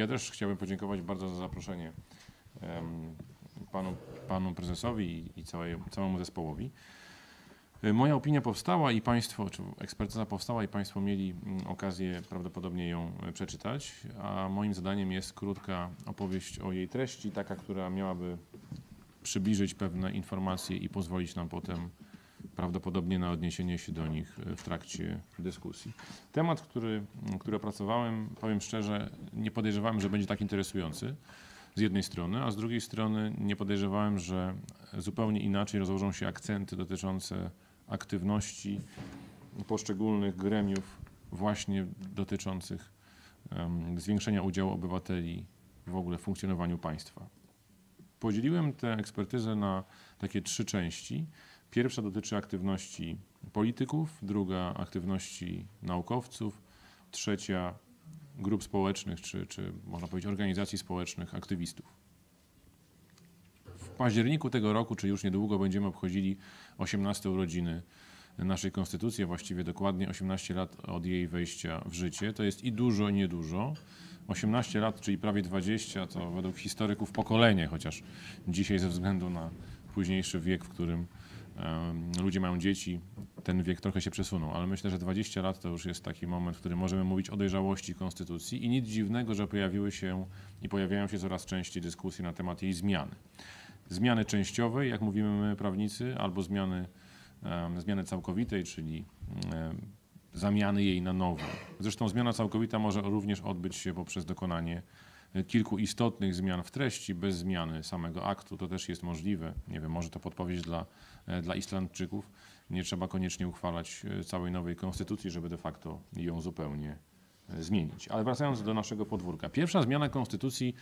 Ja też chciałbym podziękować bardzo za zaproszenie panu, panu prezesowi i całej, całemu zespołowi. E, moja opinia powstała i Państwo, czy ekspertyza powstała i Państwo mieli mm, okazję prawdopodobnie ją e, przeczytać, a moim zadaniem jest krótka opowieść o jej treści, taka, która miałaby przybliżyć pewne informacje i pozwolić nam potem prawdopodobnie na odniesienie się do nich e, w trakcie dyskusji. Temat, który, który opracowałem, powiem szczerze, nie podejrzewałem, że będzie tak interesujący z jednej strony, a z drugiej strony nie podejrzewałem, że zupełnie inaczej rozłożą się akcenty dotyczące aktywności poszczególnych gremiów właśnie dotyczących um, zwiększenia udziału obywateli w ogóle w funkcjonowaniu państwa. Podzieliłem tę ekspertyzę na takie trzy części. Pierwsza dotyczy aktywności polityków, druga aktywności naukowców, trzecia grup społecznych, czy, czy można powiedzieć organizacji społecznych, aktywistów. W październiku tego roku, czy już niedługo, będziemy obchodzili 18 urodziny naszej konstytucji, a właściwie dokładnie 18 lat od jej wejścia w życie. To jest i dużo, i niedużo. 18 lat, czyli prawie 20, to według historyków pokolenie, chociaż dzisiaj ze względu na późniejszy wiek, w którym ludzie mają dzieci, ten wiek trochę się przesunął, ale myślę, że 20 lat to już jest taki moment, w którym możemy mówić o dojrzałości konstytucji i nic dziwnego, że pojawiły się i pojawiają się coraz częściej dyskusje na temat jej zmiany. Zmiany częściowej, jak mówimy my prawnicy, albo zmiany, zmiany całkowitej, czyli zamiany jej na nową. Zresztą zmiana całkowita może również odbyć się poprzez dokonanie kilku istotnych zmian w treści bez zmiany samego aktu. To też jest możliwe. Nie wiem, może to podpowiedź dla, e, dla Islandczyków. Nie trzeba koniecznie uchwalać e, całej nowej konstytucji, żeby de facto ją zupełnie e, zmienić. Ale wracając do naszego podwórka. Pierwsza zmiana konstytucji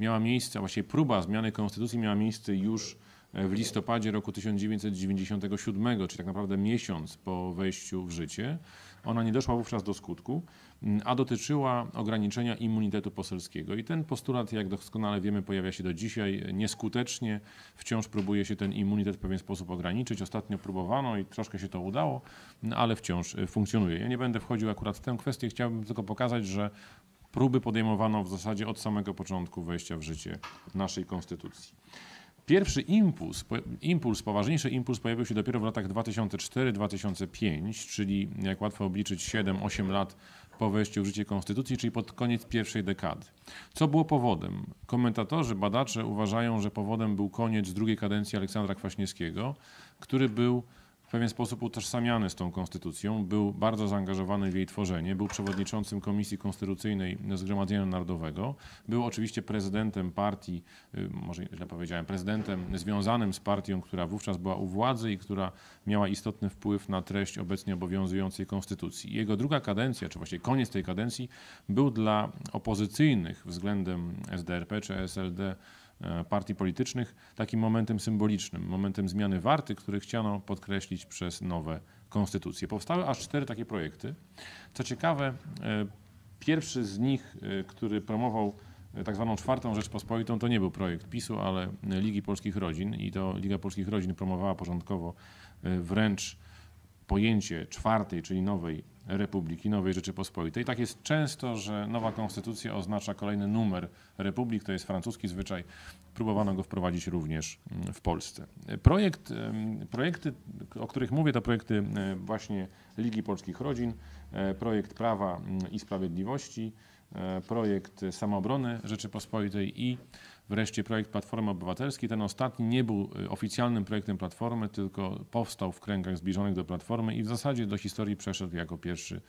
miała miejsce, a właściwie próba zmiany konstytucji miała miejsce już w listopadzie roku 1997, czyli tak naprawdę miesiąc po wejściu w życie. Ona nie doszła wówczas do skutku, mm, a dotyczyła ograniczenia immunitetu poselskiego. I ten postulat, jak doskonale wiemy, pojawia się do dzisiaj nieskutecznie. Wciąż próbuje się ten immunitet w pewien sposób ograniczyć. Ostatnio próbowano i troszkę się to udało, mm, ale wciąż y, funkcjonuje. Ja nie będę wchodził akurat w tę kwestię, chciałbym tylko pokazać, że próby podejmowano w zasadzie od samego początku wejścia w życie naszej konstytucji. Pierwszy impuls, impuls, poważniejszy impuls pojawił się dopiero w latach 2004-2005, czyli jak łatwo obliczyć 7-8 lat po wejściu w życie konstytucji, czyli pod koniec pierwszej dekady. Co było powodem? Komentatorzy, badacze uważają, że powodem był koniec drugiej kadencji Aleksandra Kwaśniewskiego, który był w pewien sposób utożsamiany z tą konstytucją, był bardzo zaangażowany w jej tworzenie, był przewodniczącym Komisji Konstytucyjnej Zgromadzenia Narodowego, był oczywiście prezydentem partii, y, może źle powiedziałem, prezydentem związanym z partią, która wówczas była u władzy i która miała istotny wpływ na treść obecnie obowiązującej konstytucji. Jego druga kadencja, czy właściwie koniec tej kadencji, był dla opozycyjnych względem SDRP czy SLD E, partii politycznych takim momentem symbolicznym, momentem zmiany warty, który chciano podkreślić przez nowe konstytucje. Powstały aż cztery takie projekty. Co ciekawe, e, pierwszy z nich, e, który promował tak zwaną czwartą Rzeczpospolitą, to nie był projekt PiSu, ale Ligi Polskich Rodzin i to Liga Polskich Rodzin promowała porządkowo wręcz pojęcie czwartej, czyli nowej Republiki, Nowej Rzeczypospolitej. Tak jest często, że nowa konstytucja oznacza kolejny numer republik, to jest francuski zwyczaj. Próbowano go wprowadzić również mm, w Polsce. Projekt, projekty, o których mówię, to projekty właśnie Ligi Polskich Rodzin, e, projekt Prawa mm, i Sprawiedliwości, e, projekt Samoobrony Rzeczypospolitej i Wreszcie projekt Platformy Obywatelskiej. Ten ostatni nie był y, oficjalnym projektem Platformy, tylko powstał w kręgach zbliżonych do Platformy i w zasadzie do historii przeszedł jako pierwszy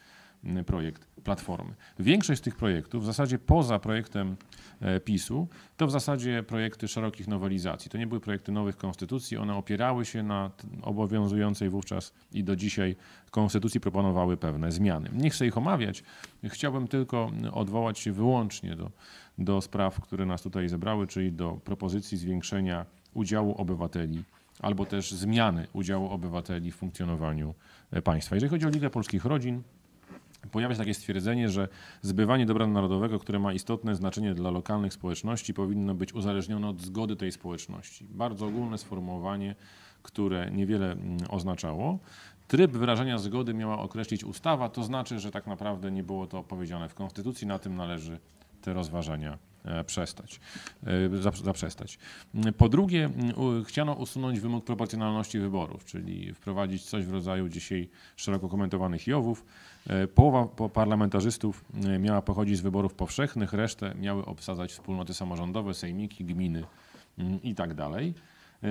Y, projekt Platformy. Większość z tych projektów, w zasadzie poza projektem e, PiSu, to w zasadzie projekty szerokich nowelizacji. To nie były projekty nowych konstytucji, one opierały się na obowiązującej wówczas i do dzisiaj konstytucji, proponowały pewne zmiany. Nie chcę ich omawiać, chciałbym tylko y, odwołać się wyłącznie do, do spraw, które nas tutaj zebrały, czyli do propozycji zwiększenia udziału obywateli albo też zmiany udziału obywateli w funkcjonowaniu e, państwa. Jeżeli chodzi o Ligę Polskich Rodzin, Pojawia się takie stwierdzenie, że zbywanie dobra narodowego, które ma istotne znaczenie dla lokalnych społeczności, powinno być uzależnione od zgody tej społeczności. Bardzo ogólne sformułowanie, które niewiele mm, oznaczało. Tryb wyrażenia zgody miała określić ustawa, to znaczy, że tak naprawdę nie było to powiedziane w Konstytucji, na tym należy te rozważania e, przestać, e, zaprzestać. Po drugie, mm, chciano usunąć wymóg proporcjonalności wyborów, czyli wprowadzić coś w rodzaju dzisiaj szeroko komentowanych Jowów, E, połowa parlamentarzystów e, miała pochodzić z wyborów powszechnych, resztę miały obsadzać wspólnoty samorządowe, sejmiki, gminy mm, itd. Tak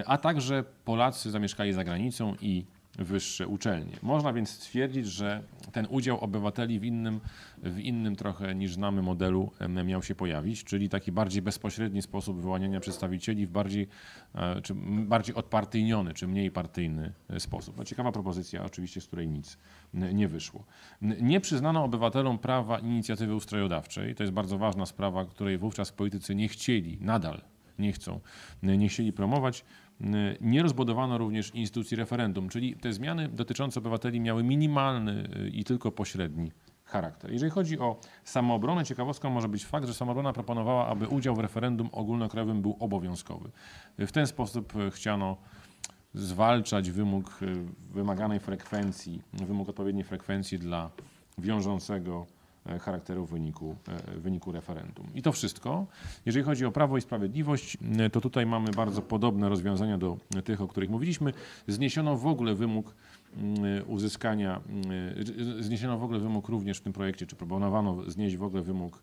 e, a także Polacy zamieszkali za granicą i wyższe uczelnie. Można więc stwierdzić, że ten udział obywateli w innym, w innym trochę niż znamy modelu miał się pojawić, czyli taki bardziej bezpośredni sposób wyłaniania przedstawicieli w bardziej, e, czy bardziej odpartyjniony, czy mniej partyjny e, sposób. No, ciekawa propozycja, oczywiście, z której nic nie wyszło. Nie przyznano obywatelom prawa inicjatywy ustrojodawczej. To jest bardzo ważna sprawa, której wówczas politycy nie chcieli, nadal nie chcą, nie chcieli promować. Y, nie rozbudowano również instytucji referendum, czyli te zmiany dotyczące obywateli miały minimalny y, i tylko pośredni charakter. Jeżeli chodzi o samoobronę, ciekawostką może być fakt, że samoobrona proponowała, aby udział w referendum ogólnokrajowym był obowiązkowy. Y, w ten sposób chciano zwalczać wymóg wymaganej frekwencji, wymóg odpowiedniej frekwencji dla wiążącego E, charakteru wyniku, e, wyniku referendum. I to wszystko. Jeżeli chodzi o Prawo i Sprawiedliwość, e, to tutaj mamy bardzo podobne rozwiązania do tych, o których mówiliśmy. Zniesiono w ogóle wymóg mm, uzyskania, mm, zniesiono w ogóle wymóg również w tym projekcie, czy proponowano znieść w ogóle wymóg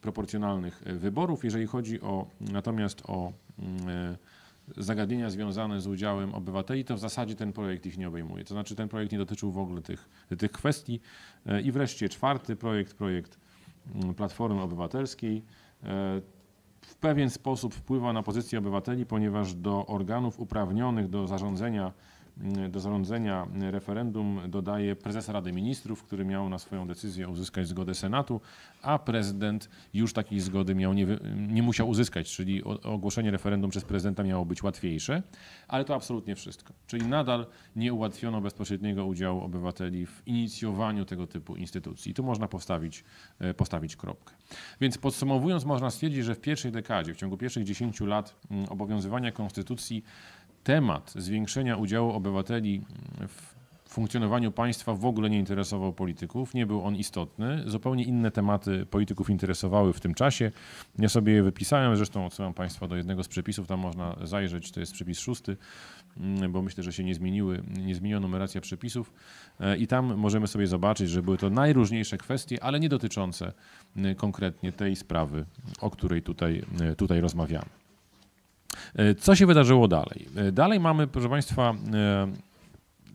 proporcjonalnych wyborów. Jeżeli chodzi o natomiast o mm, zagadnienia związane z udziałem obywateli, to w zasadzie ten projekt ich nie obejmuje. To znaczy ten projekt nie dotyczył w ogóle tych, tych kwestii. E, I wreszcie czwarty projekt, projekt mm, Platformy Obywatelskiej e, w pewien sposób wpływa na pozycję obywateli, ponieważ do organów uprawnionych do zarządzania Mm, do zarządzenia referendum dodaje prezes Rady Ministrów, który miał na swoją decyzję uzyskać zgodę Senatu, a prezydent już takiej zgody miał nie, nie musiał uzyskać, czyli ogłoszenie referendum przez prezydenta miało być łatwiejsze, ale to absolutnie wszystko. Czyli nadal nie ułatwiono bezpośredniego udziału obywateli w inicjowaniu tego typu instytucji. tu można postawić, e, postawić kropkę. Więc podsumowując, można stwierdzić, że w pierwszej dekadzie, w ciągu pierwszych 10 lat mm, obowiązywania konstytucji, temat zwiększenia udziału obywateli w funkcjonowaniu państwa w ogóle nie interesował polityków, nie był on istotny. Zupełnie inne tematy polityków interesowały w tym czasie. Ja sobie je wypisałem, zresztą odsyłam Państwa do jednego z przepisów, tam można zajrzeć, to jest przepis szósty, mm, bo myślę, że się nie zmieniły, nie zmieniła numeracja przepisów e, i tam możemy sobie zobaczyć, że były to najróżniejsze kwestie, ale nie dotyczące y, konkretnie tej sprawy, o której tutaj, y, tutaj rozmawiamy. E, co się wydarzyło dalej? E, dalej mamy, proszę Państwa, e,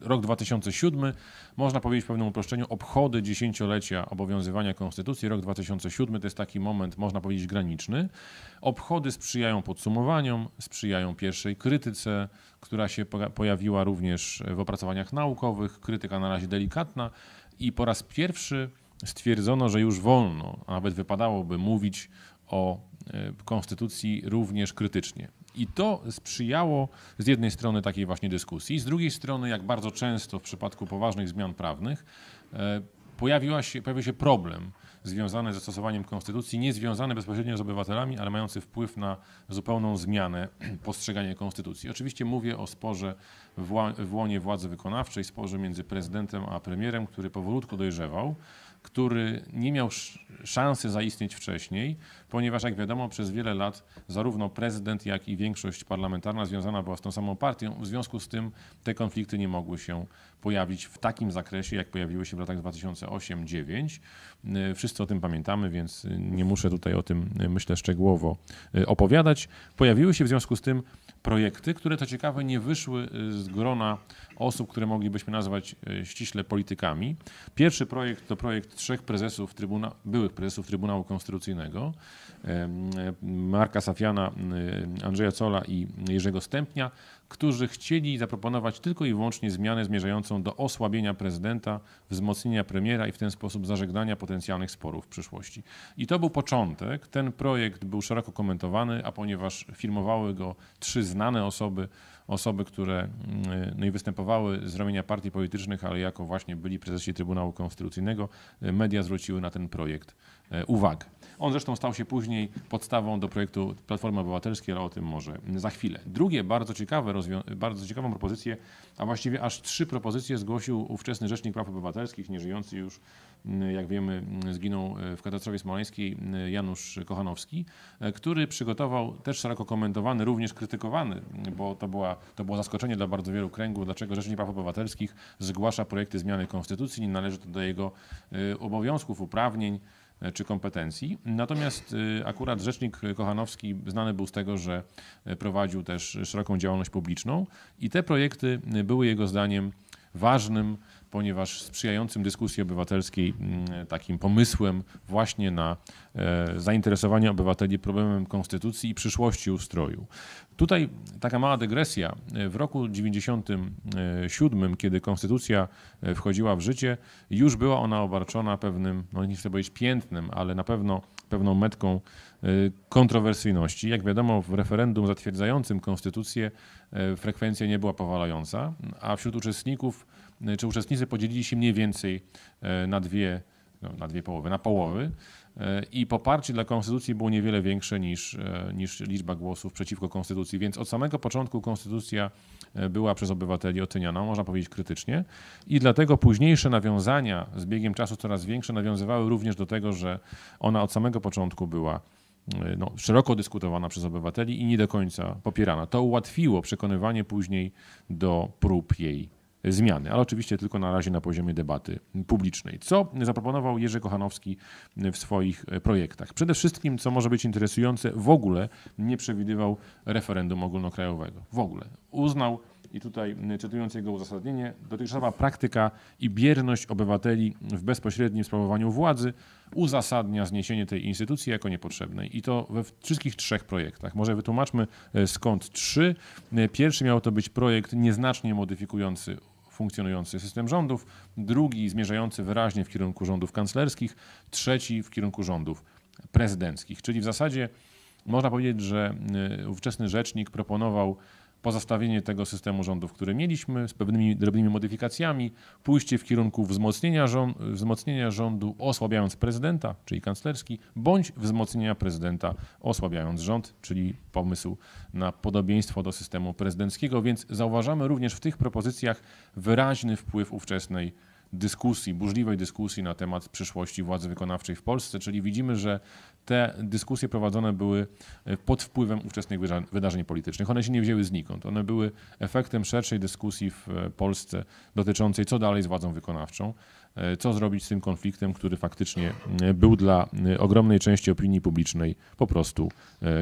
rok 2007, można powiedzieć w pewnym uproszczeniu, obchody dziesięciolecia obowiązywania konstytucji. Rok 2007 to jest taki moment, można powiedzieć, graniczny. Obchody sprzyjają podsumowaniom, sprzyjają pierwszej krytyce, która się pojawiła również w opracowaniach naukowych. Krytyka na razie delikatna i po raz pierwszy stwierdzono, że już wolno, a nawet wypadałoby mówić o konstytucji również krytycznie. I to sprzyjało z jednej strony takiej właśnie dyskusji, z drugiej strony, jak bardzo często w przypadku poważnych zmian prawnych, e, pojawiła się, pojawił się problem związane ze stosowaniem konstytucji, nie związane bezpośrednio z obywatelami, ale mający wpływ na zupełną zmianę postrzegania konstytucji. Oczywiście mówię o sporze w łonie władzy wykonawczej, sporze między prezydentem a premierem, który powolutku dojrzewał który nie miał szansy zaistnieć wcześniej, ponieważ jak wiadomo przez wiele lat zarówno prezydent, jak i większość parlamentarna związana była z tą samą partią, w związku z tym te konflikty nie mogły się pojawić w takim zakresie, jak pojawiły się w latach 2008-2009. Y, wszyscy o tym pamiętamy, więc nie muszę tutaj o tym, y, myślę, szczegółowo y, opowiadać. Pojawiły się w związku z tym projekty, które to ciekawe nie wyszły z grona osób, które moglibyśmy nazwać ściśle politykami. Pierwszy projekt to projekt trzech prezesów trybuna, byłych prezesów Trybunału Konstytucyjnego, Marka Safiana, Andrzeja Cola i Jerzego Stępnia którzy chcieli zaproponować tylko i wyłącznie zmianę zmierzającą do osłabienia prezydenta, wzmocnienia premiera i w ten sposób zażegnania potencjalnych sporów w przyszłości. I to był początek. Ten projekt był szeroko komentowany, a ponieważ firmowały go trzy znane osoby, osoby, które mm, no i występowały z ramienia partii politycznych, ale jako właśnie byli prezesi Trybunału Konstytucyjnego, media zwróciły na ten projekt E, uwag. On zresztą stał się później podstawą do projektu Platformy Obywatelskiej, ale o tym może za chwilę. Drugie bardzo, ciekawe bardzo ciekawą propozycję, a właściwie aż trzy propozycje zgłosił ówczesny Rzecznik Praw Obywatelskich, nieżyjący już, jak wiemy, zginął e, w katastrofie smoleńskiej Janusz Kochanowski, e, który przygotował też szeroko komentowany, również krytykowany, bo to, była, to było zaskoczenie dla bardzo wielu kręgów, dlaczego Rzecznik Praw Obywatelskich zgłasza projekty zmiany konstytucji, nie należy to do jego obowiązków, uprawnień. E, czy kompetencji. Natomiast e, akurat rzecznik Kochanowski znany był z tego, że e, prowadził też szeroką działalność publiczną i te projekty były jego zdaniem ważnym ponieważ sprzyjającym dyskusji obywatelskiej mm, takim pomysłem właśnie na e, zainteresowanie obywateli problemem konstytucji i przyszłości ustroju. Tutaj taka mała dygresja. E, w roku 97, kiedy konstytucja e, wchodziła w życie, już była ona obarczona pewnym, no nie chcę powiedzieć piętnem, ale na pewno pewną metką kontrowersyjności. Jak wiadomo, w referendum zatwierdzającym konstytucję frekwencja nie była powalająca, a wśród uczestników E, czy uczestnicy podzielili się mniej więcej e, na dwie, no, na dwie połowy, na połowy e, i poparcie dla konstytucji było niewiele większe niż, niż liczba głosów przeciwko konstytucji, więc od samego początku konstytucja była przez obywateli oceniana, można powiedzieć krytycznie i dlatego późniejsze nawiązania z biegiem czasu coraz większe nawiązywały również do tego, że ona od samego początku była no, szeroko dyskutowana przez obywateli i nie do końca popierana. To ułatwiło przekonywanie później do prób jej zmiany, ale oczywiście tylko na razie na poziomie debaty publicznej. Co zaproponował Jerzy Kochanowski w swoich projektach? Przede wszystkim, co może być interesujące, w ogóle nie przewidywał referendum ogólnokrajowego. W ogóle. Uznał, i tutaj mm, cytując jego uzasadnienie, dotychczasowa praktyka i bierność obywateli w bezpośrednim sprawowaniu władzy uzasadnia zniesienie tej instytucji jako niepotrzebnej. I to we wszystkich trzech projektach. Może wytłumaczmy e, skąd trzy. E, pierwszy miał to być projekt nieznacznie modyfikujący funkcjonujący system rządów, drugi zmierzający wyraźnie w kierunku rządów kanclerskich, trzeci w kierunku rządów prezydenckich. Czyli w zasadzie można powiedzieć, że e, ówczesny rzecznik proponował pozostawienie tego systemu rządów, który mieliśmy, z pewnymi drobnymi modyfikacjami, pójście w kierunku wzmocnienia, rząd, wzmocnienia rządu, osłabiając prezydenta, czyli kanclerski, bądź wzmocnienia prezydenta, osłabiając rząd, czyli pomysł na podobieństwo do systemu prezydenckiego. Więc zauważamy również w tych propozycjach wyraźny wpływ ówczesnej dyskusji, burzliwej dyskusji na temat przyszłości władzy wykonawczej w Polsce, czyli widzimy, że te dyskusje prowadzone były e, pod wpływem ówczesnych wydarzeń politycznych. One się nie wzięły znikąd. One były efektem szerszej dyskusji w e, Polsce dotyczącej co dalej z władzą wykonawczą. E, co zrobić z tym konfliktem, który faktycznie e, był dla e, ogromnej części opinii publicznej po prostu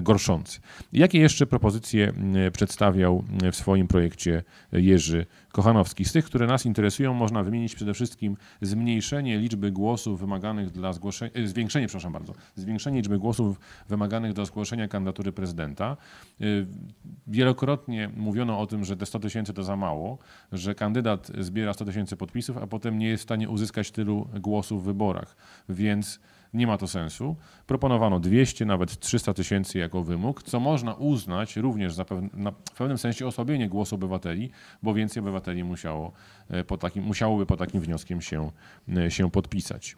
gorszący. Jakie jeszcze propozycje przedstawiał w swoim projekcie Jerzy Kochanowski? Z tych, które nas interesują, można wymienić przede wszystkim zmniejszenie liczby głosów wymaganych dla zgłoszenia, zwiększenie, przepraszam bardzo, zwiększenie liczby głosów wymaganych do zgłoszenia kandydatury prezydenta. Wielokrotnie mówiono o tym, że te 100 tysięcy to za mało, że kandydat zbiera 100 tysięcy podpisów, a potem nie jest w stanie uzyskać uzyskać tylu głosów w wyborach, więc nie ma to sensu. Proponowano 200, nawet 300 tysięcy jako wymóg, co można uznać również za w pewnym sensie osłabienie głosu obywateli, bo więcej obywateli musiało e, po takim, musiałoby po takim wnioskiem się, e, się podpisać.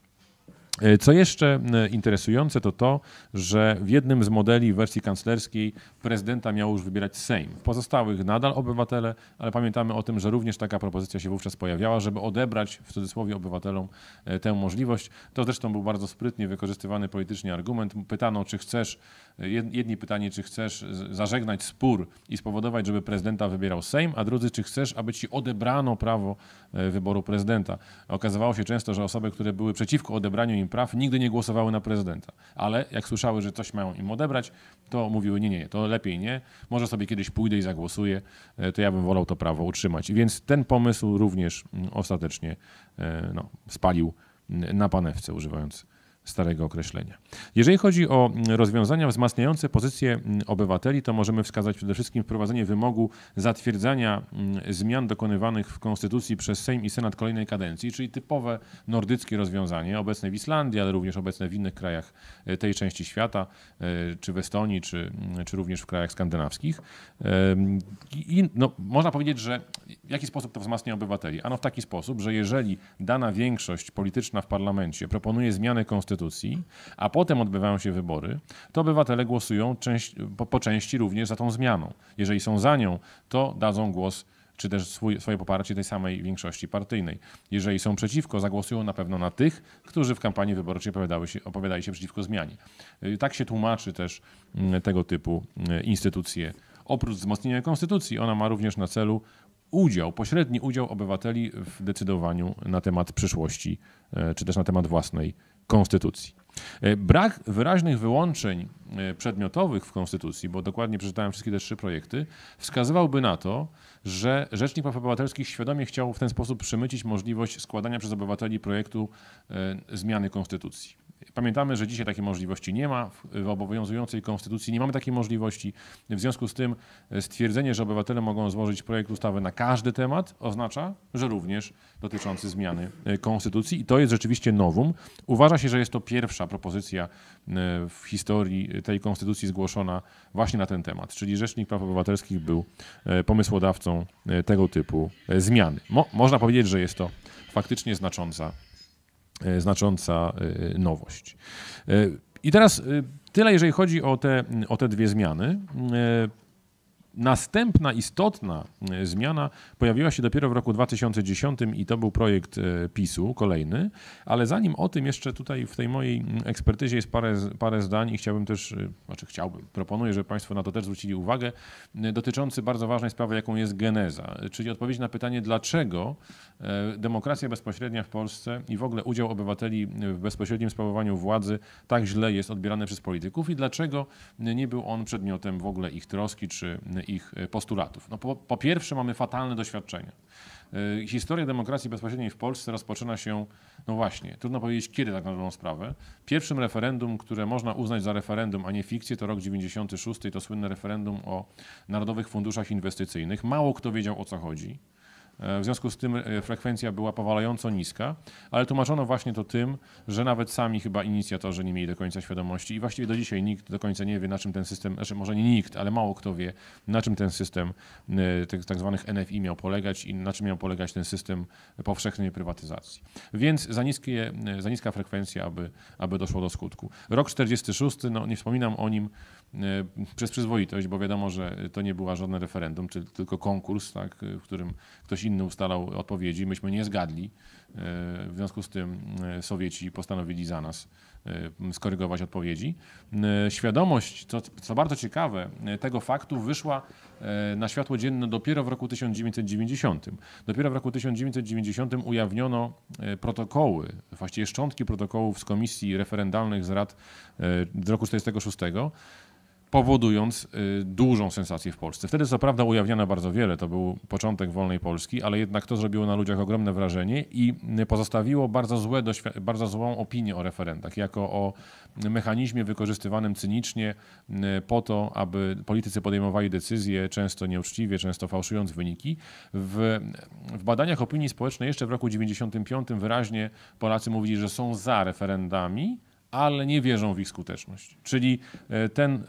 E, co jeszcze e, interesujące, to to, że w jednym z modeli wersji kanclerskiej prezydenta miał już wybierać Sejm. W pozostałych nadal obywatele, ale pamiętamy o tym, że również taka propozycja się wówczas pojawiała, żeby odebrać w cudzysłowie obywatelom e, tę możliwość. To zresztą był bardzo sprytnie wykorzystywany politycznie argument. Pytano, czy chcesz, jedni pytanie, czy chcesz zażegnać spór i spowodować, żeby prezydenta wybierał Sejm, a drudzy, czy chcesz, aby ci odebrano prawo wyboru prezydenta. Okazywało się często, że osoby, które były przeciwko odebraniu im praw, nigdy nie głosowały na prezydenta. Ale jak słyszały, że coś mają im odebrać, to mówiły nie, nie, to lepiej nie, może sobie kiedyś pójdę i zagłosuję, e, to ja bym wolał to prawo utrzymać. Więc ten pomysł również mm, ostatecznie e, no, spalił mm, na panewce, używając starego określenia. Jeżeli chodzi o rozwiązania wzmacniające pozycję obywateli, to możemy wskazać przede wszystkim wprowadzenie wymogu zatwierdzania mm, zmian dokonywanych w Konstytucji przez Sejm i Senat kolejnej kadencji, czyli typowe nordyckie rozwiązanie, obecne w Islandii, ale również obecne w innych krajach e, tej części świata, e, czy w Estonii, czy, mm, czy również w krajach skandynawskich. I no, można powiedzieć, że w jaki sposób to wzmacnia obywateli? Ano w taki sposób, że jeżeli dana większość polityczna w parlamencie proponuje zmianę konstytucji, konstytucji, a potem odbywają się wybory, to obywatele głosują część, po, po, części również za tą zmianą. Jeżeli są za nią, to dadzą głos czy też swój, swoje poparcie tej samej większości partyjnej. Jeżeli są przeciwko, zagłosują na pewno na tych, którzy w kampanii wyborczej opowiadały się, opowiadali się przeciwko zmianie. Y, tak się tłumaczy też mm, tego typu y, instytucje. Oprócz wzmocnienia konstytucji, ona ma również na celu udział, pośredni udział obywateli w decydowaniu na temat przyszłości, y, czy też na temat własnej Konstytucji. E, brak wyraźnych wyłączeń e, przedmiotowych w Konstytucji, bo dokładnie przeczytałem wszystkie te trzy projekty, wskazywałby na to, że Rzecznik Praw Obywatelskich świadomie chciał w ten sposób przemycić możliwość składania przez obywateli projektu e, zmiany Konstytucji. Pamiętamy, że dzisiaj takiej możliwości nie ma. W obowiązującej konstytucji nie mamy takiej możliwości. W związku z tym e, stwierdzenie, że obywatele mogą złożyć projekt ustawy na każdy temat, oznacza, że również dotyczący zmiany e, konstytucji. I to jest rzeczywiście nowum. Uważa się, że jest to pierwsza propozycja e, w historii tej konstytucji zgłoszona właśnie na ten temat. Czyli Rzecznik Praw Obywatelskich był pomysłodawcą tego typu zmiany. Mo można powiedzieć, że jest to faktycznie znacząca E, znacząca e, nowość. E, I teraz tyle, jeżeli chodzi o te, o te dwie zmiany. Następna istotna e, zmiana pojawiła się dopiero w roku 2010 i to był projekt e, PiSu, kolejny, ale zanim o tym jeszcze tutaj w tej mojej mm, ekspertyzie jest parę, parę zdań i chciałbym też, e, znaczy chciałbym, proponuję, żeby Państwo na to też zwrócili uwagę, dotyczący bardzo ważnej sprawy, jaką jest geneza, czyli odpowiedź na pytanie, dlaczego demokracja bezpośrednia w Polsce i w ogóle udział obywateli w bezpośrednim sprawowaniu władzy tak źle jest odbierany przez polityków i dlaczego nie był on przedmiotem w ogóle ich troski czy ich e, postulatów. No po, po pierwsze mamy fatalne doświadczenia. E, historia demokracji bezpośredniej w Polsce rozpoczyna się, no właśnie, trudno powiedzieć kiedy tak na dobrą sprawę. Pierwszym referendum, które można uznać za referendum, a nie fikcję, to rok 96, to słynne referendum o Narodowych Funduszach Inwestycyjnych. Mało kto wiedział o co chodzi. E, w związku z tym e, frekwencja była powalająco niska, ale tłumaczono właśnie to tym, że nawet sami chyba inicjatorzy nie mieli do końca świadomości i właściwie do dzisiaj nikt do końca nie wie, na czym ten system, znaczy może nie nikt, ale mało kto wie, na czym ten system e, tych tak zwanych NFI miał polegać i na czym miał polegać ten system powszechnej prywatyzacji. Więc za, niskie, za niska frekwencja, aby, aby doszło do skutku. Rok 46, no nie wspominam o nim, E, przez przyzwoitość, bo wiadomo, że to nie była żadne referendum, czy tylko konkurs, tak, w którym ktoś inny ustalał odpowiedzi. Myśmy nie zgadli. E, w związku z tym e, Sowieci postanowili za nas skorygować odpowiedzi. Świadomość, co, co bardzo ciekawe, tego faktu wyszła na światło dzienne dopiero w roku 1990. Dopiero w roku 1990 ujawniono protokoły, właściwie szczątki protokołów z komisji referendalnych z rad z roku 1946 powodując y, dużą sensację w Polsce. Wtedy co prawda ujawniano bardzo wiele, to był początek wolnej Polski, ale jednak to zrobiło na ludziach ogromne wrażenie i y, pozostawiło bardzo, złe bardzo złą opinię o referendach, jako o mechanizmie wykorzystywanym cynicznie y, po to, aby politycy podejmowali decyzje, często nieuczciwie, często fałszując wyniki. W, w badaniach opinii społecznej jeszcze w roku 1995 wyraźnie Polacy mówili, że są za referendami, ale nie wierzą w ich skuteczność. Czyli e, ten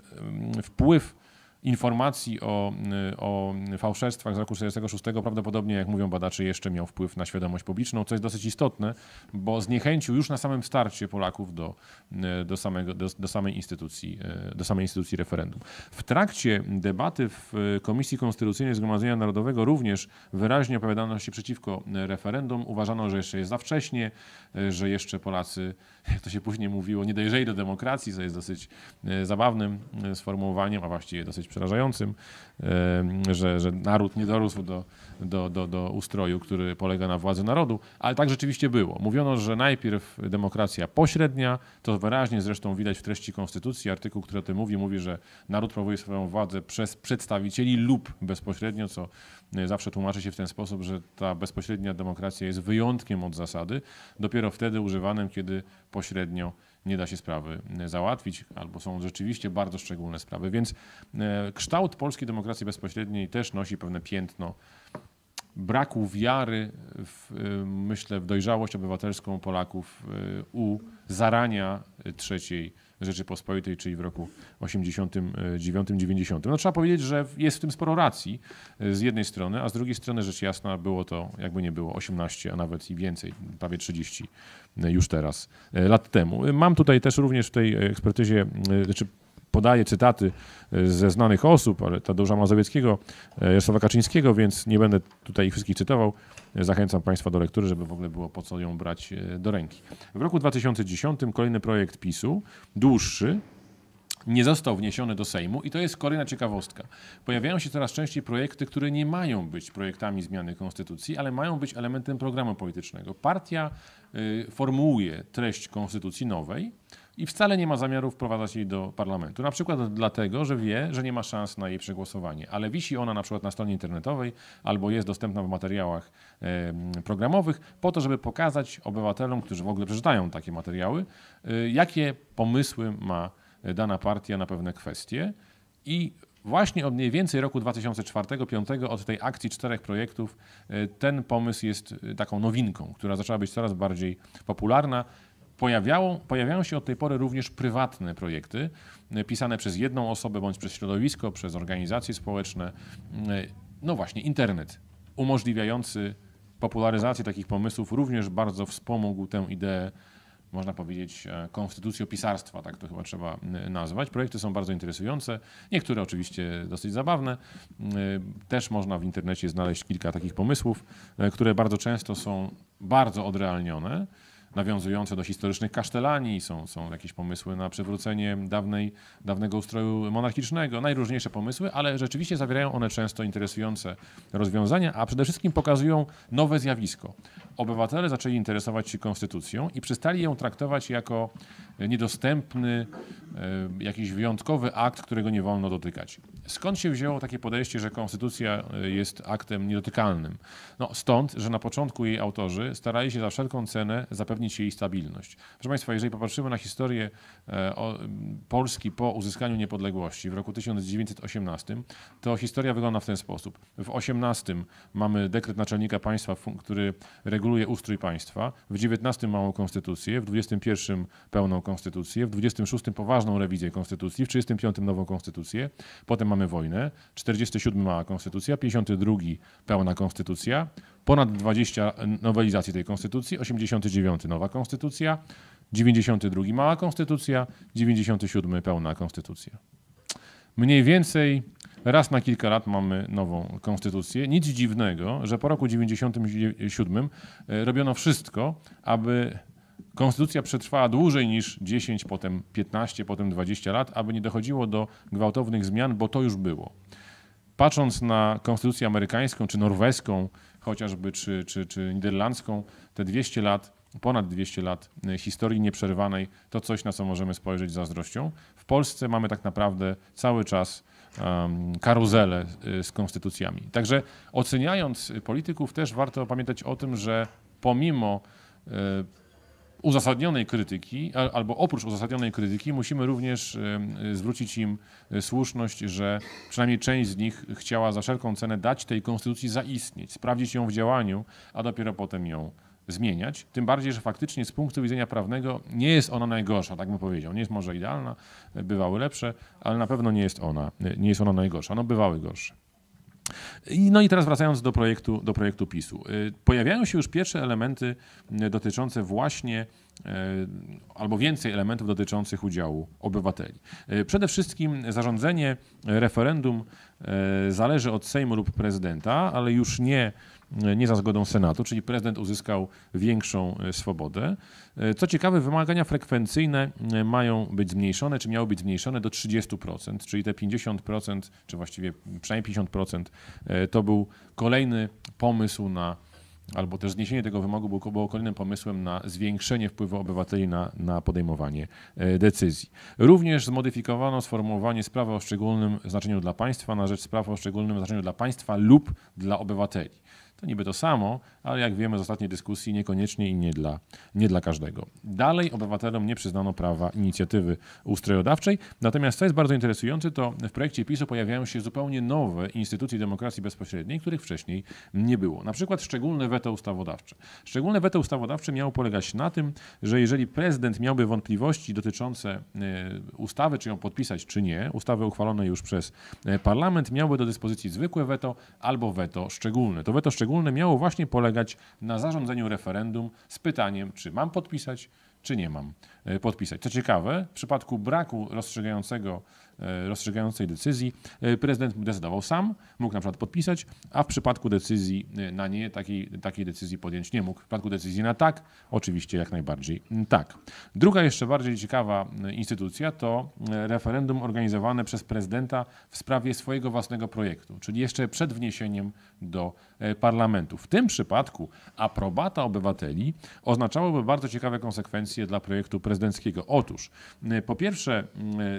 wpływ informacji o, e, o fałszerstwach z roku 1946 prawdopodobnie, jak mówią badacze, jeszcze miał wpływ na świadomość publiczną, co jest dosyć istotne, bo zniechęcił już na samym starcie Polaków do, e, do, samego, do, do, samej, instytucji, do samej instytucji referendum. W trakcie debaty w Komisji Konstytucyjnej Zgromadzenia Narodowego również wyraźnie opowiadano się przeciwko referendum. Uważano, że jeszcze jest za wcześnie, że jeszcze Polacy jak to się później mówiło, nie dojrzeli do demokracji, co jest dosyć e, zabawnym e, sformułowaniem, a właściwie dosyć przerażającym, e, że, że naród nie dorósł do do, do, do ustroju, który polega na władzy narodu, ale tak rzeczywiście było. Mówiono, że najpierw demokracja pośrednia, to wyraźnie zresztą widać w treści Konstytucji, artykuł, który o tym mówi, mówi, że naród prowadzi swoją władzę przez przedstawicieli lub bezpośrednio, co e, zawsze tłumaczy się w ten sposób, że ta bezpośrednia demokracja jest wyjątkiem od zasady, dopiero wtedy używanym, kiedy pośrednio nie da się sprawy e, załatwić, albo są rzeczywiście bardzo szczególne sprawy. Więc e, kształt polskiej demokracji bezpośredniej też nosi pewne piętno braku wiary, w, y, myślę, w dojrzałość obywatelską Polaków y, u zarania y, III Rzeczypospolitej, czyli w roku 89-90. No trzeba powiedzieć, że jest w tym sporo racji z jednej strony, a z drugiej strony rzecz jasna było to, jakby nie było, 18, a nawet i więcej, prawie 30 już teraz, lat temu. Mam tutaj też również w tej ekspertyzie, znaczy podaję cytaty e, ze znanych osób, ale Tadeusza Mazowieckiego, e, Jarosława Kaczyńskiego, więc nie będę tutaj ich wszystkich cytował. E, zachęcam Państwa do lektury, żeby w ogóle było po co ją brać do ręki. W roku 2010 kolejny projekt PiSu, dłuższy, nie został wniesiony do Sejmu i to jest kolejna ciekawostka. Pojawiają się coraz częściej projekty, które nie mają być projektami zmiany konstytucji, ale mają być elementem programu politycznego. Partia y, formułuje treść konstytucji nowej, i wcale nie ma zamiaru wprowadzać jej do parlamentu. Na przykład dlatego, że wie, że nie ma szans na jej przegłosowanie, ale wisi ona na przykład na stronie internetowej albo jest dostępna w materiałach programowych po to, żeby pokazać obywatelom, którzy w ogóle przeczytają takie materiały, y, jakie pomysły ma dana partia na pewne kwestie i Właśnie od mniej więcej roku 2004-2005, od tej akcji czterech projektów, y, ten pomysł jest y, taką nowinką, która zaczęła być coraz bardziej popularna. Pojawiało, pojawiają się od tej pory również prywatne projekty, e, pisane przez jedną osobę bądź przez środowisko, przez organizacje społeczne. E, no właśnie, internet umożliwiający popularyzację takich pomysłów również bardzo wspomógł tę ideę, można powiedzieć, e, konstytucjopisarstwa, tak to chyba trzeba nazwać. Projekty są bardzo interesujące, niektóre oczywiście dosyć zabawne. Też można w internecie znaleźć kilka takich pomysłów, które bardzo często są bardzo odrealnione nawiązujące do historycznych kasztelanii, są, są jakieś pomysły na przywrócenie dawnej, dawnego ustroju monarchicznego, najróżniejsze pomysły, ale rzeczywiście zawierają one często interesujące rozwiązania, a przede wszystkim pokazują nowe zjawisko. Obywatele zaczęli interesować się konstytucją i przestali ją traktować jako niedostępny, e, jakiś wyjątkowy akt, którego nie wolno dotykać. Skąd się wzięło takie podejście, że konstytucja e, jest aktem niedotykalnym? No stąd, że na początku jej autorzy starali się za wszelką cenę zapewnić jej stabilność. Proszę Państwa, jeżeli popatrzymy na historię e, Polski po uzyskaniu niepodległości w roku 1918, to historia wygląda w ten sposób. W 18 mamy dekret naczelnika państwa, który reguluje ustrój państwa, w 19 mamy konstytucję, w 21 pełną konstytucję, w 26 poważną rewizję konstytucji, w 35 nową konstytucję, potem mamy wojnę, 47 mała konstytucja, 52 pełna konstytucja, ponad 20 nowelizacji tej konstytucji, 89 nowa konstytucja, 92 mała konstytucja, 97 pełna konstytucja. Mniej więcej raz na kilka lat mamy nową konstytucję. Nic dziwnego, że po roku 97 e, robiono wszystko, aby konstytucja przetrwała dłużej niż 10, potem 15, potem 20 lat, aby nie dochodziło do gwałtownych zmian, bo to już było. Patrząc na konstytucję amerykańską, czy norweską, chociażby, czy, czy, czy niderlandzką, te 200 lat, ponad 200 lat e, historii nieprzerwanej, to coś, na co możemy spojrzeć z zazdrością. W Polsce mamy tak naprawdę cały czas karuzelę e, z konstytucjami. Także oceniając polityków, też warto pamiętać o tym, że pomimo e, uzasadnionej krytyki, albo oprócz uzasadnionej krytyki, musimy również e, zwrócić im e, słuszność, że przynajmniej część z nich chciała za wszelką cenę dać tej konstytucji zaistnieć, sprawdzić ją w działaniu, a dopiero potem ją zmieniać. Tym bardziej, że faktycznie z punktu widzenia prawnego nie jest ona najgorsza, tak bym powiedział. Nie jest może idealna, e, bywały lepsze, ale na pewno nie jest ona, nie jest ona najgorsza. No bywały gorsze no i teraz wracając do projektu, do projektu PiSu. Y, pojawiają się już pierwsze elementy y, dotyczące właśnie y, albo więcej elementów dotyczących udziału obywateli. Przede wszystkim zarządzenie referendum zależy od Sejmu lub prezydenta, ale już nie nie za zgodą Senatu, czyli prezydent uzyskał większą e, swobodę. E, co ciekawe, wymagania frekwencyjne e, mają być zmniejszone, czy miały być zmniejszone do 30%, czyli te 50%, czy właściwie przynajmniej 50%, to był kolejny pomysł na albo też zniesienie tego wymogu było, było kolejnym pomysłem na zwiększenie wpływu obywateli na, na podejmowanie decyzji. Również zmodyfikowano sformułowanie sprawy o szczególnym znaczeniu dla państwa na rzecz sprawy o szczególnym znaczeniu dla państwa lub dla obywateli. To niby to samo, ale jak wiemy z ostatniej dyskusji, niekoniecznie i nie dla, nie dla każdego. Dalej obywatelom nie przyznano prawa inicjatywy ustrojodawczej. Natomiast co jest bardzo interesujące, to w projekcie PiSu pojawiają się zupełnie nowe instytucje demokracji bezpośredniej, których wcześniej nie było. Na przykład szczególne weto ustawodawcze. Szczególne weto ustawodawcze miało polegać na tym, że jeżeli prezydent miałby wątpliwości dotyczące e, ustawy, czy ją podpisać, czy nie, ustawy uchwalone już przez e, parlament, miałby do dyspozycji zwykłe weto albo weto szczególne. To weto szczególne miało właśnie polegać polegać na zarządzeniu referendum z pytaniem, czy mam podpisać, czy nie mam. E, podpisać. Co ciekawe, w przypadku braku rozstrzygającego, e, rozstrzygającej decyzji e, prezydent decydował sam, mógł na przykład podpisać, a w przypadku decyzji na nie takiej, takiej decyzji podjąć nie mógł. W przypadku decyzji na tak, oczywiście jak najbardziej tak. Druga jeszcze bardziej ciekawa instytucja to referendum organizowane przez prezydenta w sprawie swojego własnego projektu, czyli jeszcze przed wniesieniem do parlamentu. W tym przypadku aprobata obywateli oznaczałoby bardzo ciekawe konsekwencje dla projektu prezydenta prezydenckiego. Otóż, y, po pierwsze,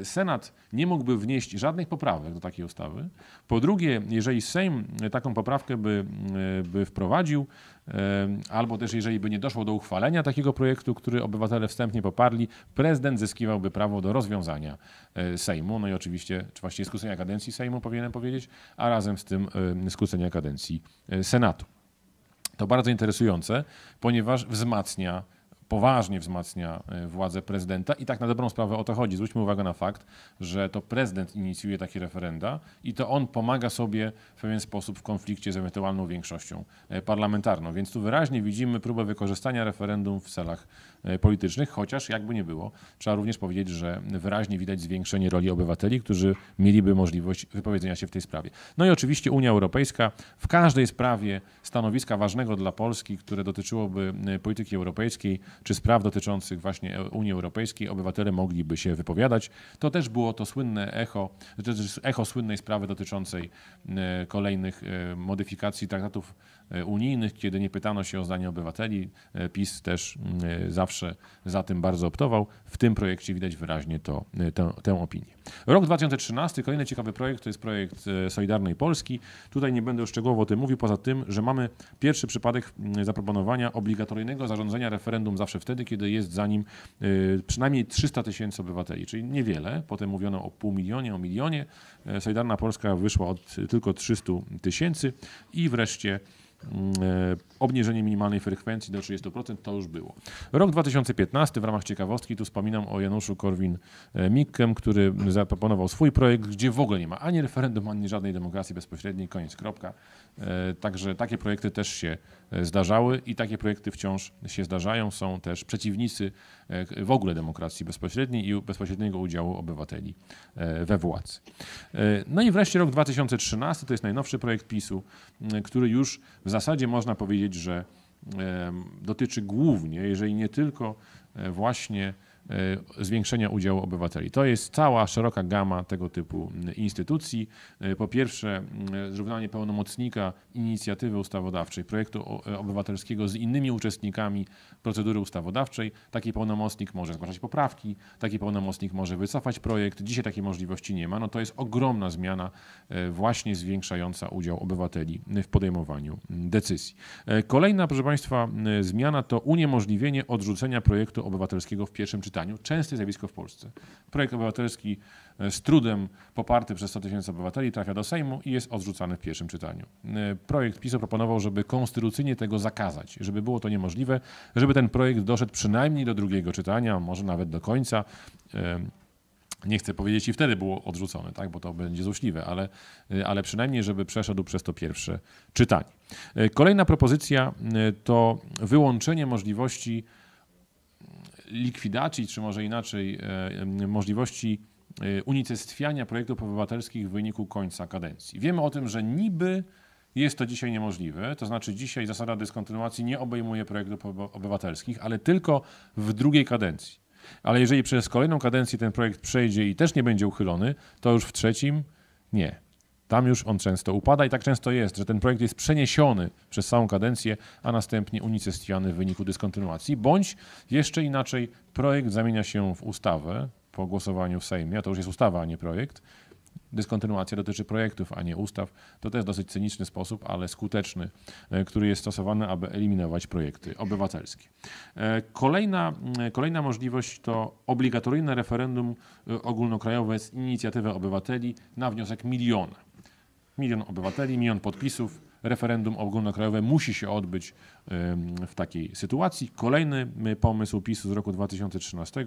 y, Senat nie mógłby wnieść żadnych poprawek do takiej ustawy. Po drugie, jeżeli Sejm y, taką poprawkę by, by wprowadził, albo też jeżeli by nie doszło do uchwalenia takiego projektu, który obywatele wstępnie poparli, prezydent zyskiwałby prawo do rozwiązania Sejmu, no i oczywiście, czy właściwie skrócenia kadencji Sejmu powinienem powiedzieć, a razem z tym skrócenia kadencji Senatu. To bardzo interesujące, ponieważ wzmacnia poważnie wzmacnia e, władzę prezydenta i tak na dobrą sprawę o to chodzi. Zwróćmy uwagę na fakt, że to prezydent inicjuje takie referenda i to on pomaga sobie w pewien sposób w konflikcie z ewentualną większością e, parlamentarną. Więc tu wyraźnie widzimy próbę wykorzystania referendum w celach E, politycznych, chociaż jakby nie było, trzeba również powiedzieć, że wyraźnie widać zwiększenie roli obywateli, którzy mieliby możliwość wypowiedzenia się w tej sprawie. No i oczywiście Unia Europejska w każdej sprawie stanowiska ważnego dla Polski, które dotyczyłoby e, polityki europejskiej, czy spraw dotyczących właśnie e, Unii Europejskiej, obywatele mogliby się wypowiadać. To też było to słynne echo, echo słynnej sprawy dotyczącej kolejnych modyfikacji traktatów unijnych, kiedy nie pytano się o zdanie obywateli. PiS też zawsze zawsze za tym bardzo optował. W tym projekcie widać wyraźnie to, y, tę, tę opinię. Rok 2013, kolejny ciekawy projekt, to jest projekt y, Solidarnej Polski. Tutaj nie będę szczegółowo o tym mówił, poza tym, że mamy pierwszy przypadek y, zaproponowania obligatoryjnego zarządzenia referendum zawsze wtedy, kiedy jest za nim przynajmniej 300 tysięcy obywateli, czyli niewiele. Potem mówiono o pół milionie, o milionie. Solidarna Polska wyszła od tylko 300 tysięcy i wreszcie E, obniżenie minimalnej frekwencji do 30% to już było. Rok 2015 w ramach ciekawostki, tu wspominam o Januszu Korwin-Mikkem, który zaproponował swój projekt, gdzie w ogóle nie ma ani referendum, ani żadnej demokracji bezpośredniej, koniec, kropka. E, także takie projekty też się e, zdarzały i takie projekty wciąż się zdarzają. Są też przeciwnicy e, w ogóle demokracji bezpośredniej i bezpośredniego udziału obywateli we władzy. No i wreszcie rok 2013 to jest najnowszy projekt PiSu, który już w zasadzie można powiedzieć, że dotyczy głównie, jeżeli nie tylko właśnie E, zwiększenia udziału obywateli. To jest cała szeroka gama tego typu instytucji. E, po pierwsze, e, zrównanie pełnomocnika inicjatywy ustawodawczej, projektu obywatelskiego z innymi uczestnikami procedury ustawodawczej. Taki pełnomocnik może zgłaszać poprawki, taki pełnomocnik może wycofać projekt. Dzisiaj takiej możliwości nie ma. No to jest ogromna zmiana, właśnie zwiększająca udział obywateli w podejmowaniu decyzji. Kolejna, proszę Państwa, zmiana to uniemożliwienie odrzucenia projektu obywatelskiego w pierwszym czytaniu Pytaniu. Częste zjawisko w Polsce. Projekt obywatelski e, z trudem poparty przez 100 tysięcy obywateli trafia do Sejmu i jest odrzucany w pierwszym czytaniu. E, projekt PiSu proponował, żeby konstytucyjnie tego zakazać, żeby było to niemożliwe, żeby ten projekt doszedł przynajmniej do drugiego czytania, może nawet do końca nie chcę powiedzieć i wtedy było odrzucone, tak, bo to będzie złośliwe, ale, e, ale przynajmniej, żeby przeszedł przez to pierwsze czytanie. Kolejna propozycja to wyłączenie możliwości likwidacji, czy może inaczej, e, możliwości e, unicestwiania projektów obywatelskich w wyniku końca kadencji. Wiemy o tym, że niby jest to dzisiaj niemożliwe, to znaczy dzisiaj zasada dyskontynuacji nie obejmuje projektów obywatelskich, ale tylko w drugiej kadencji. Ale jeżeli przez kolejną kadencję ten projekt przejdzie i też nie będzie uchylony, to już w trzecim nie. Tam już on często upada i tak często jest, że ten projekt jest przeniesiony przez całą kadencję, a następnie unicestwiany w wyniku dyskontynuacji, bądź jeszcze inaczej projekt zamienia się w ustawę po głosowaniu w Sejmie, a to już jest ustawa, a nie projekt, Dyskontynuacja dotyczy projektów, a nie ustaw. To też dosyć cyniczny sposób, ale skuteczny, e, który jest stosowany, aby eliminować projekty obywatelskie. E, kolejna, e, kolejna możliwość to obligatoryjne referendum ogólnokrajowe z inicjatywy obywateli na wniosek miliona. Milion obywateli, milion podpisów referendum ogólnokrajowe musi się odbyć w takiej sytuacji. Kolejny pomysł PiSu z roku 2013,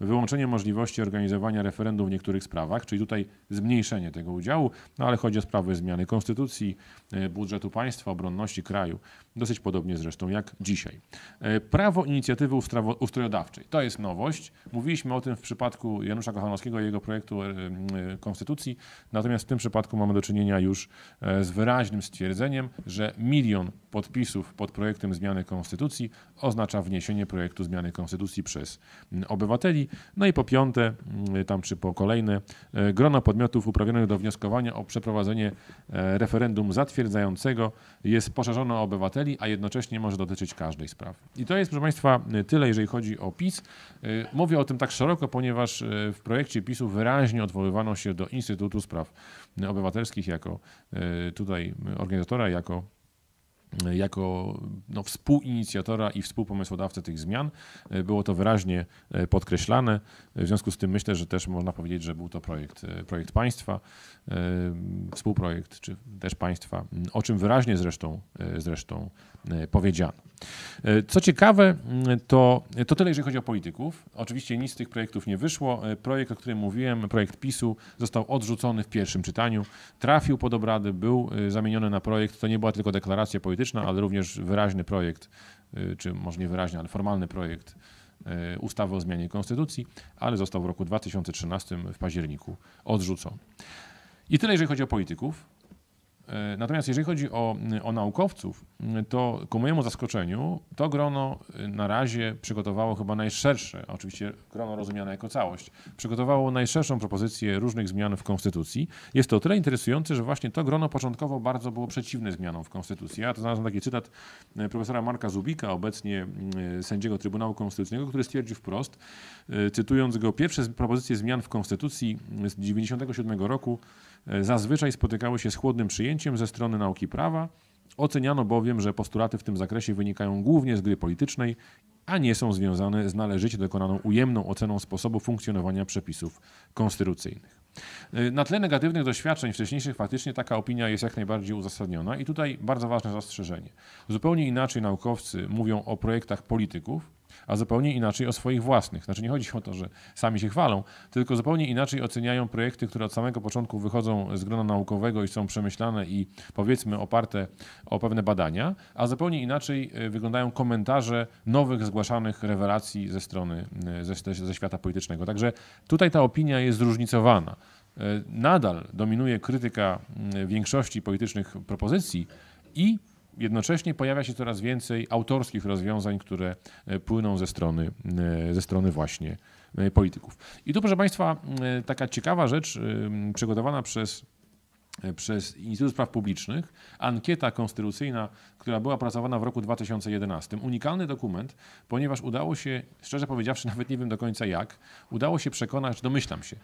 wyłączenie możliwości organizowania referendum w niektórych sprawach, czyli tutaj zmniejszenie tego udziału, no ale chodzi o sprawy zmiany konstytucji, e, budżetu państwa, obronności kraju, dosyć podobnie zresztą jak dzisiaj. E, Prawo inicjatywy ustrojodawczej, to jest nowość. Mówiliśmy o tym w przypadku Janusza Kochanowskiego i jego projektu e, konstytucji, natomiast w tym przypadku mamy do czynienia już z wyraźnym stwierdzeniem, że milion podpisów pod projektem zmiany konstytucji oznacza wniesienie projektu zmiany konstytucji przez mm, obywateli. No i po piąte, mm, tam czy po kolejne, e, grono podmiotów uprawnionych do wnioskowania o przeprowadzenie e, referendum zatwierdzającego jest poszerzone o obywateli, a jednocześnie może dotyczyć każdej sprawy. I to jest, proszę Państwa, tyle, jeżeli chodzi o PiS. E, mówię o tym tak szeroko, ponieważ w projekcie PiSu wyraźnie odwoływano się do Instytutu Spraw Obywatelskich jako tutaj organizatora, jako jako no, współinicjatora i współpomysłodawcę tych zmian. E, było to wyraźnie e, podkreślane. E, w związku z tym myślę, że też można powiedzieć, że był to projekt, projekt państwa, współprojekt czy też państwa, o czym wyraźnie zresztą, zresztą powiedziano. Co ciekawe, to, to tyle, jeżeli chodzi o polityków. Oczywiście nic z tych projektów nie wyszło. Projekt, o którym mówiłem, projekt PiSu, został odrzucony w pierwszym czytaniu. Trafił pod obrady, był zamieniony na projekt. To nie była tylko deklaracja polityczna, medyczna, ale również wyraźny projekt, y, czy może nie wyraźny, ale formalny projekt y, ustawy o zmianie konstytucji, ale został w roku 2013 w październiku odrzucony. I tyle, jeżeli chodzi o polityków. E, natomiast jeżeli chodzi o, o naukowców, to ku mojemu zaskoczeniu to grono e, na razie przygotowało chyba najszersze, oczywiście grono rozumiane jako całość, przygotowało najszerszą propozycję różnych zmian w Konstytucji. Jest to o tyle interesujące, że właśnie to grono początkowo bardzo było przeciwne zmianom w Konstytucji. Ja to znalazłem taki cytat e, profesora Marka Zubika, obecnie sędziego Trybunału Konstytucyjnego, który stwierdził wprost, cytując go, pierwsze propozycje zmian w Konstytucji z 1997 roku E, zazwyczaj spotykały się z chłodnym przyjęciem ze strony nauki prawa. Oceniano bowiem, że postulaty w tym zakresie wynikają głównie z gry politycznej, a nie są związane z należycie dokonaną ujemną oceną sposobu funkcjonowania przepisów konstytucyjnych. E, na tle negatywnych doświadczeń wcześniejszych faktycznie taka opinia jest jak najbardziej uzasadniona i tutaj bardzo ważne zastrzeżenie. Zupełnie inaczej naukowcy mówią o projektach polityków, a zupełnie inaczej o swoich własnych. Znaczy nie chodzi o to, że sami się chwalą, tylko zupełnie inaczej oceniają projekty, które od samego początku wychodzą z grona naukowego i są przemyślane i powiedzmy oparte o pewne badania, a zupełnie inaczej e, wyglądają komentarze nowych zgłaszanych rewelacji ze strony, e, ze, ze świata politycznego. Także tutaj ta opinia jest zróżnicowana. E, nadal dominuje krytyka większości politycznych propozycji i jednocześnie pojawia się coraz więcej autorskich rozwiązań, które e, płyną ze strony, e, ze strony właśnie e, polityków. I tu, proszę Państwa, taka ciekawa rzecz przygotowana przez przez Instytut Spraw Publicznych ankieta konstytucyjna, która była opracowana w roku 2011. Unikalny dokument, ponieważ udało się, szczerze powiedziawszy, nawet nie wiem do końca jak, udało się przekonać, domyślam się,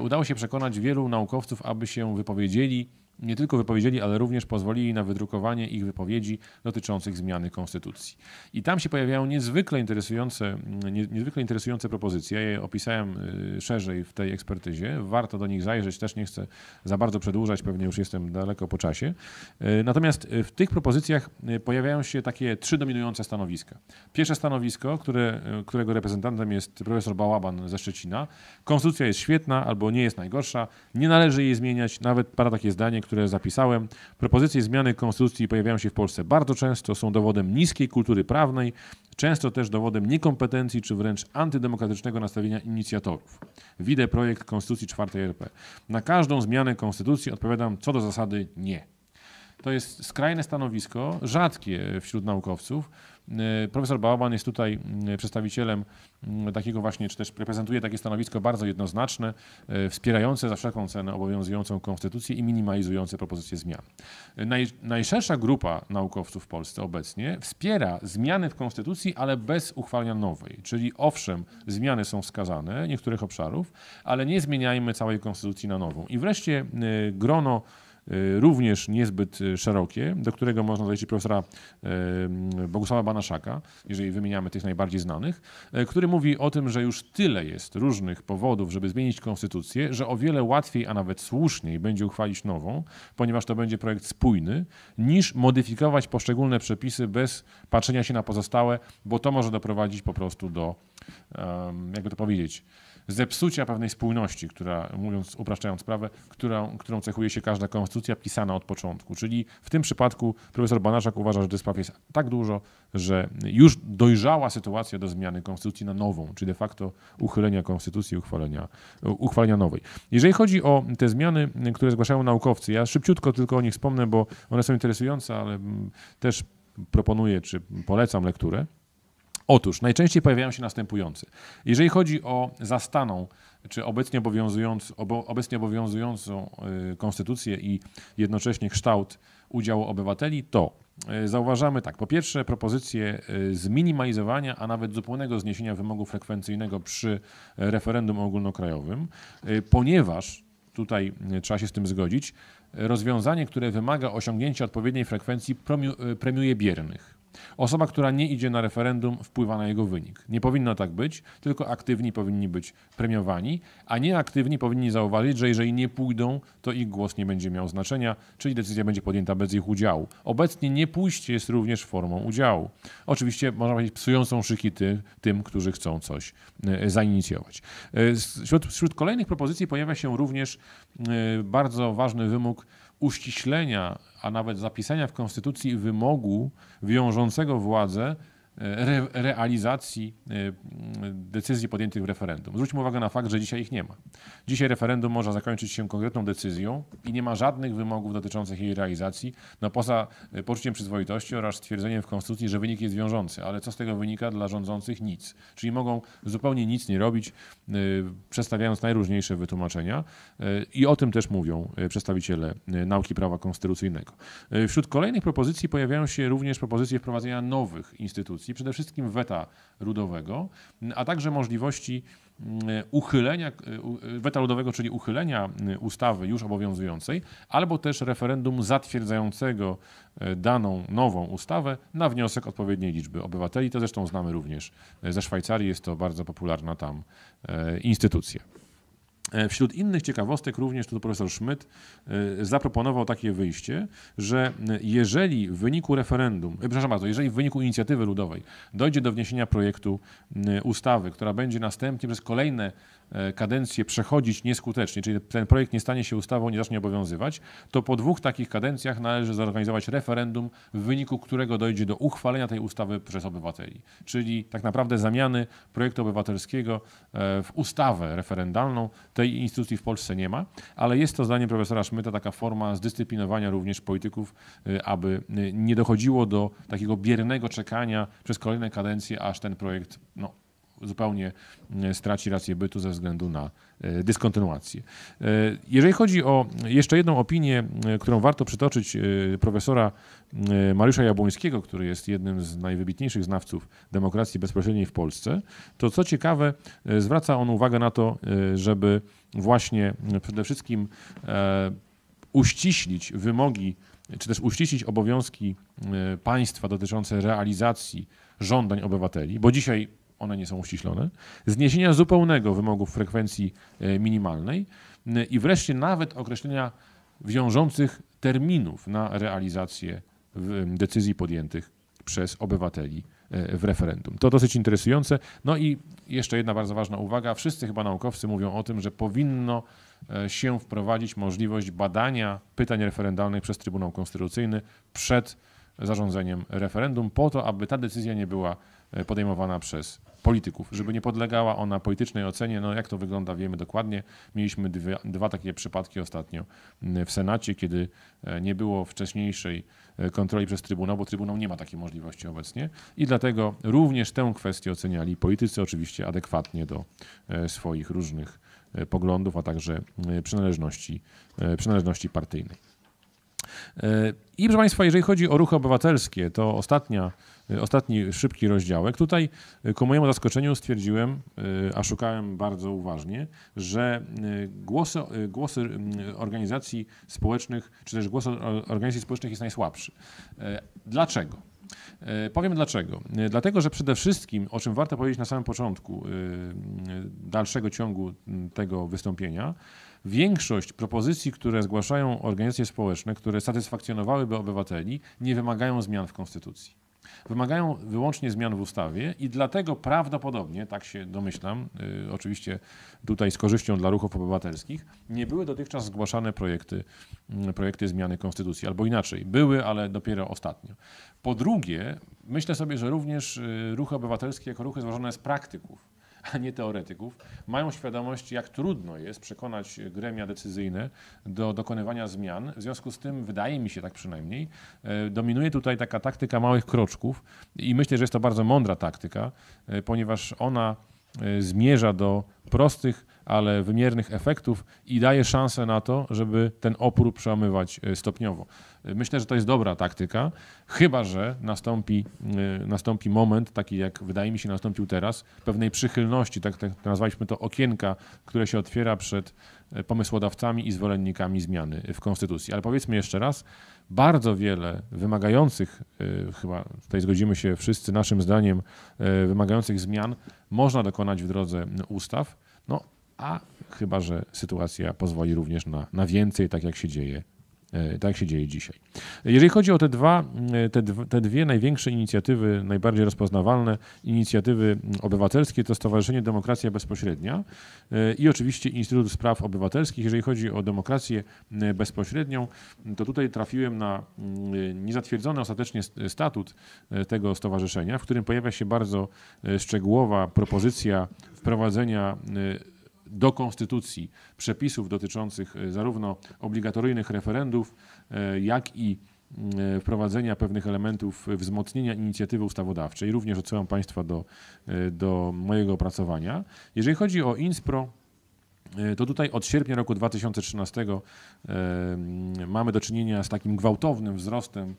udało się przekonać wielu naukowców, aby się wypowiedzieli nie tylko wypowiedzieli, ale również pozwolili na wydrukowanie ich wypowiedzi dotyczących zmiany konstytucji. I tam się pojawiają niezwykle interesujące, mm, niezwykle interesujące propozycje. Ja je opisałem y, szerzej w tej ekspertyzie. Warto do nich zajrzeć, też nie chcę za bardzo przedłużać, pewnie już jestem daleko po czasie. Y, natomiast y, w tych propozycjach pojawiają się takie trzy dominujące stanowiska. Pierwsze stanowisko, które, którego reprezentantem jest profesor Bałaban ze Szczecina. Konstytucja jest świetna albo nie jest najgorsza, nie należy jej zmieniać, nawet para takie zdanie, które zapisałem. Propozycje zmiany konstytucji pojawiają się w Polsce bardzo często, są dowodem niskiej kultury prawnej, często też dowodem niekompetencji czy wręcz antydemokratycznego nastawienia inicjatorów. Widzę projekt Konstytucji 4 RP. Na każdą zmianę konstytucji odpowiadam co do zasady nie. To jest skrajne stanowisko, rzadkie wśród naukowców. E, profesor Bauman jest tutaj mm, przedstawicielem mm, takiego właśnie, czy też reprezentuje takie stanowisko bardzo jednoznaczne, e, wspierające za wszelką cenę obowiązującą konstytucję i minimalizujące propozycje zmian. E, naj, najszersza grupa naukowców w Polsce obecnie wspiera zmiany w konstytucji, ale bez uchwalenia nowej. Czyli owszem, zmiany są wskazane niektórych obszarów, ale nie zmieniajmy całej konstytucji na nową. I wreszcie grono Y, również niezbyt y, szerokie, do którego można dojść profesora y, mm, Bogusława Banaszaka, jeżeli wymieniamy tych najbardziej znanych, który mówi o tym, że już tyle jest różnych powodów, żeby zmienić konstytucję, że o wiele łatwiej, a nawet słuszniej będzie uchwalić nową, ponieważ to będzie projekt spójny, niż modyfikować poszczególne przepisy bez patrzenia się na pozostałe, bo to może doprowadzić po prostu do, jakby to powiedzieć, zepsucia pewnej spójności, która, mówiąc, upraszczając sprawę, którą, którą cechuje się każda konstytucja pisana od początku. Czyli w tym przypadku profesor Banaszak uważa, że tych spraw jest tak dużo, że już dojrzała sytuacja do zmiany konstytucji na nową, czyli de facto uchylenia konstytucji, uchwalenia, uchwalenia nowej. Jeżeli chodzi o te zmiany, które zgłaszają naukowcy, ja szybciutko tylko o nich wspomnę, bo one są interesujące, ale mm, też proponuję czy polecam lekturę. Otóż najczęściej pojawiają się następujące. Jeżeli chodzi o zastaną, czy obecnie, obowiązując, obecnie obowiązującą y, konstytucję i jednocześnie kształt udziału obywateli, to y, zauważamy tak, po pierwsze propozycję y, zminimalizowania, a nawet zupełnego zniesienia wymogu frekwencyjnego przy referendum ogólnokrajowym, ponieważ tutaj trzeba się z tym zgodzić, rozwiązanie, które wymaga osiągnięcia odpowiedniej frekwencji premiuje biernych. Osoba, która nie idzie na referendum, wpływa na jego wynik. Nie powinno tak być, tylko aktywni powinni być premiowani, a nieaktywni powinni zauważyć, że jeżeli nie pójdą, to ich głos nie będzie miał znaczenia, czyli decyzja będzie podjęta bez ich udziału. Obecnie nie pójście jest również formą udziału. Oczywiście, można powiedzieć, psującą szyki tym, którzy chcą coś e, zainicjować. E, wśród, wśród kolejnych propozycji pojawia się również e, bardzo ważny wymóg, uściślenia, a nawet zapisania w Konstytucji wymogu wiążącego władzę re, realizacji e, decyzji podjętych w referendum. Zwróćmy uwagę na fakt, że dzisiaj ich nie ma. Dzisiaj referendum może zakończyć się konkretną decyzją i nie ma żadnych wymogów dotyczących jej realizacji, no poza e, poczuciem przyzwoitości oraz stwierdzeniem w Konstytucji, że wynik jest wiążący. Ale co z tego wynika dla rządzących? Nic. Czyli mogą zupełnie nic nie robić, e, przedstawiając najróżniejsze wytłumaczenia i o tym też mówią przedstawiciele nauki prawa konstytucyjnego. Wśród kolejnych propozycji pojawiają się również propozycje wprowadzenia nowych instytucji, konstytucji, przede wszystkim weta rudowego, a także możliwości mm, uchylenia, y, y, weta ludowego, czyli uchylenia y, ustawy już obowiązującej, albo też referendum zatwierdzającego daną nową ustawę na wniosek odpowiedniej liczby obywateli. To zresztą znamy również ze Szwajcarii, jest to bardzo popularna tam instytucja. E, wśród innych ciekawostek również to profesor Schmidt e, zaproponował takie wyjście, że e, jeżeli w wyniku referendum, przepraszam bardzo, jeżeli w wyniku inicjatywy ludowej dojdzie do wniesienia projektu ustawy, która będzie następnie przez kolejne E, kadencję przechodzić nieskutecznie, czyli ten projekt nie stanie się ustawą, nie zacznie obowiązywać, to po dwóch takich kadencjach należy zorganizować referendum, w wyniku którego dojdzie do uchwalenia tej ustawy przez obywateli. Czyli tak naprawdę zamiany projektu obywatelskiego e, w ustawę referendalną tej instytucji w Polsce nie ma, ale jest to zdaniem profesora Szmyta taka forma zdyscyplinowania również polityków, e, aby nie dochodziło do takiego biernego czekania przez kolejne kadencje, aż ten projekt no, zupełnie e, straci rację bytu ze względu na e, dyskontynuację. E, jeżeli chodzi o jeszcze jedną opinię, którą warto przytoczyć profesora Mariusza Jabłońskiego, który jest jednym z najwybitniejszych znawców demokracji bezpośredniej w Polsce, to co ciekawe, zwraca on uwagę na to, żeby właśnie przede wszystkim uściślić wymogi czy też uściślić obowiązki państwa dotyczące realizacji żądań obywateli, bo dzisiaj one nie są uściślone, zniesienia zupełnego wymogów frekwencji e, minimalnej i wreszcie nawet określenia wiążących terminów na realizację decyzji podjętych przez obywateli e, w referendum. To dosyć interesujące. No i jeszcze jedna bardzo ważna uwaga. Wszyscy chyba naukowcy mówią o tym, że powinno e, się wprowadzić możliwość badania pytań referendalnych przez Trybunał Konstytucyjny przed zarządzeniem referendum, po to, aby ta decyzja nie była podejmowana przez polityków, żeby nie podlegała ona politycznej ocenie. No jak to wygląda, wiemy dokładnie. Mieliśmy dwie, dwa takie przypadki ostatnio mm, w Senacie, kiedy e, nie było wcześniejszej e, kontroli przez Trybunał, bo Trybunał nie ma takiej możliwości obecnie i dlatego również tę kwestię oceniali politycy oczywiście adekwatnie do e, swoich różnych poglądów, a także przynależności, przynależności partyjnej. I proszę Państwa, jeżeli chodzi o ruchy obywatelskie, to ostatnia Ostatni szybki rozdziałek. Tutaj y, ku mojemu zaskoczeniu stwierdziłem, y, a szukałem bardzo uważnie, że y, głosy, głosy organizacji społecznych, czy też głos organizacji społecznych jest najsłabszy. Dlaczego? Powiem dlaczego. Dlatego, że przede wszystkim, o czym warto powiedzieć na samym początku dalszego ciągu mm, tego wystąpienia, większość propozycji, które zgłaszają organizacje społeczne, które satysfakcjonowałyby obywateli, nie wymagają zmian w konstytucji wymagają wyłącznie zmian w ustawie i dlatego prawdopodobnie, tak się domyślam, y, oczywiście tutaj z korzyścią dla ruchów obywatelskich, nie były dotychczas zgłaszane projekty, mm, projekty zmiany konstytucji, albo inaczej, były, ale dopiero ostatnio. Po drugie, myślę sobie, że również y, ruchy obywatelskie jako ruchy złożone z praktyków, a nie teoretyków, mają świadomość, jak trudno jest przekonać gremia decyzyjne do dokonywania zmian. W związku z tym, wydaje mi się tak przynajmniej, e, dominuje tutaj taka taktyka małych kroczków i myślę, że jest to bardzo mądra taktyka, e, ponieważ ona e, zmierza do prostych ale wymiernych efektów i daje szansę na to, żeby ten opór przełamywać e, stopniowo. E, myślę, że to jest dobra taktyka, chyba że nastąpi, e, nastąpi moment, taki jak wydaje mi się nastąpił teraz, pewnej przychylności, tak, tak nazwaliśmy to okienka, które się otwiera przed pomysłodawcami i zwolennikami zmiany w Konstytucji. Ale powiedzmy jeszcze raz, bardzo wiele wymagających, chyba tutaj zgodzimy się wszyscy naszym zdaniem, wymagających zmian można dokonać w drodze ustaw. No, a chyba, że sytuacja pozwoli również na, na więcej, tak jak się dzieje e, tak się dzieje dzisiaj. Jeżeli chodzi o te, dwa, e, te, te, dwie największe inicjatywy, najbardziej rozpoznawalne inicjatywy obywatelskie, to Stowarzyszenie Demokracja Bezpośrednia e, i oczywiście Instytut Spraw Obywatelskich. Jeżeli chodzi o demokrację bezpośrednią, to tutaj trafiłem na mm, niezatwierdzony ostatecznie statut tego stowarzyszenia, w którym pojawia się bardzo szczegółowa propozycja wprowadzenia do konstytucji przepisów dotyczących e, zarówno obligatoryjnych referendów, e, jak i e, wprowadzenia pewnych elementów wzmocnienia inicjatywy ustawodawczej. Również odsyłam Państwa do, do mojego opracowania. Jeżeli chodzi o INSPRO, to tutaj od sierpnia roku 2013 mamy do czynienia z takim gwałtownym wzrostem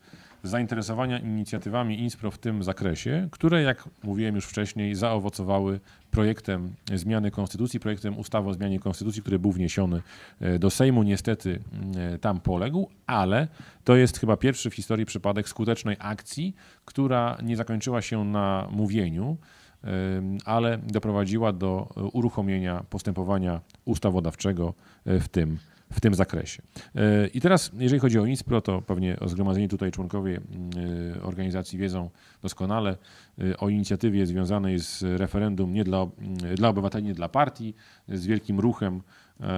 zainteresowania inicjatywami INSPRO w tym zakresie, które, jak mówiłem już wcześniej, zaowocowały projektem zmiany konstytucji, projektem ustawy o zmianie konstytucji, który był wniesiony e, do Sejmu. Niestety mm, e, tam poległ, ale to jest chyba pierwszy w historii przypadek skutecznej akcji, która nie zakończyła się na mówieniu ale doprowadziła do e, uruchomienia postępowania ustawodawczego w tym w tym zakresie. E, I teraz, jeżeli chodzi o INSPRO, to pewnie o zgromadzeniu tutaj członkowie e, organizacji wiedzą doskonale e, o inicjatywie związanej z referendum nie dla, dla obywateli, nie dla partii, z wielkim ruchem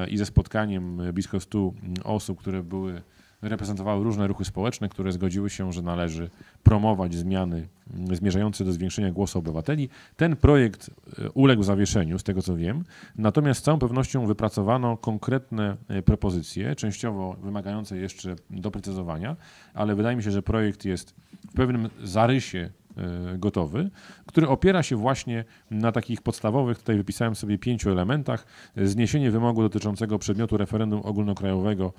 i ze spotkaniem blisko 100 osób, które były reprezentowały różne ruchy społeczne, które zgodziły się, że należy promować zmiany zmierzające do zwiększenia głosu obywateli. Ten projekt e, uległ zawieszeniu, z tego co wiem, natomiast z całą pewnością wypracowano konkretne e, propozycje, częściowo wymagające jeszcze doprecyzowania, ale wydaje mi się, że projekt jest w pewnym zarysie E, gotowy, który opiera się właśnie na takich podstawowych, tutaj wypisałem sobie pięciu elementach, zniesienie wymogu dotyczącego przedmiotu referendum ogólnokrajowego